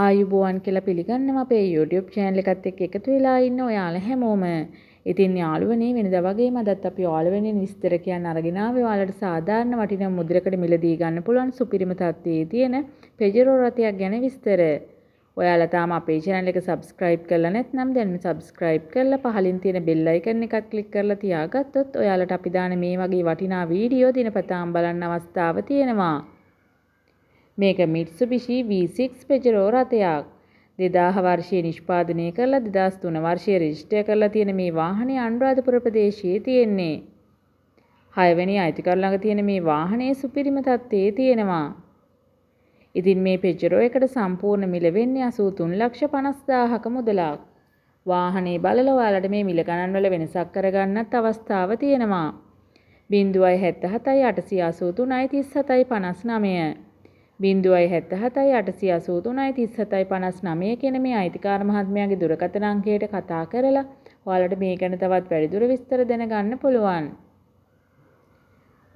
ආයුබෝවන් කියලා පිළිගන්නවා අපේ YouTube channel එකත් එක්ක එකතු වෙලා ඉන්න ඔයාලා හැමෝම. ඉතින් යාළුවනේ වෙනදා වගේම අදත් අපි ඔයාලවෙනින් විස්තර කියන්න අරගෙන ආවේ ඔයාලට සාධාරණ වටිනා මුද්‍රකට මිලදී ගන්න පුළුවන් සුපිරිම තත්ත්වයේ තියෙන පෙජරෝ රථයක් ගැන විස්තර. ඔයාලා තාම අපේ channel එක subscribe කරලා නැත්නම් දැන් මේ subscribe කරලා පහලින් තියෙන bell icon එකත් click කරලා තියාගත්තොත් ඔයාලට අපි දාන මේ වගේ වටිනා වීඩියෝ දිනපතාම බලන්න අවස්ථාව තියෙනවා. මේක මිට්සුබිෂි V6 පෙජරෝ රථයක්. 2000 වර්ෂයේ නිෂ්පාදනය කරලා 2003 වර්ෂයේ රෙජිස්ටර් කරලා තියෙන මේ වාහනේ අනුරාධපුර ප්‍රදේශයේ තියෙන්නේ. 6 වෙනි අයිතිකර ළඟ තියෙන මේ වාහනේ සුපිරිම තත්ත්වයේ තියෙනවා. ඉතින් මේ පෙජරෝ එකට සම්පූර්ණ මිල වෙන්නේ 83 ලක්ෂ 50000ක මුදලක්. වාහනේ බලලා ඔයාලට මේ මිල ගණන් වල වෙනසක් කරගන්නත් අවස්ථාව තියෙනවා. 0.77 883 37 59 බින්දුවයි හැත්ත හතයි අටසි අසූතුනයි තිස් හතයි පනස් නමය කෙන මේ අයිතිකාර මහත්මයාගේ දුරකථන අංකයට කතා කරලා ඔයාලට මේ ගැන තවත් වැඩිදුර විස්තර දැනගන්න පුළුවන්.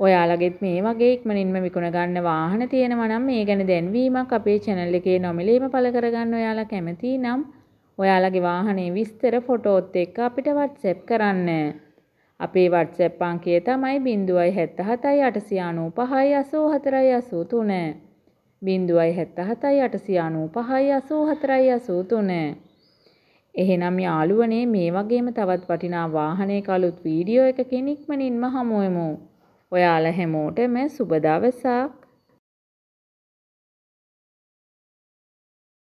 ඔයාලගෙත් මේ වගේ ඉක්මනින්ම විකුණ ගන්න වාහන තියෙනවා නම් මේ ගැන දැන්වීමක් අපේ channel එකේ නොමිලේම පළ කරගන්න ඔයාලා කැමති නම් ඔයාලගේ වාහනේ විස්තර ෆොටෝත් එක්ක අපිට WhatsApp කරන්න. අපේ WhatsApp අංකය තමයි 077 895 84 83. බින්දුවයි හැත්ත හතයි අටසිය අනූ පහයි අසූ හතරයි අසූ තුන. එහෙනම් යාළුවනේ මේ වගේම තවත් වටිනා වාහනය කලුත් වීඩියෝ එකකින් ඉක්මනින්ම හමුවමු. ඔයාල හැමෝටම සුබ දවසක්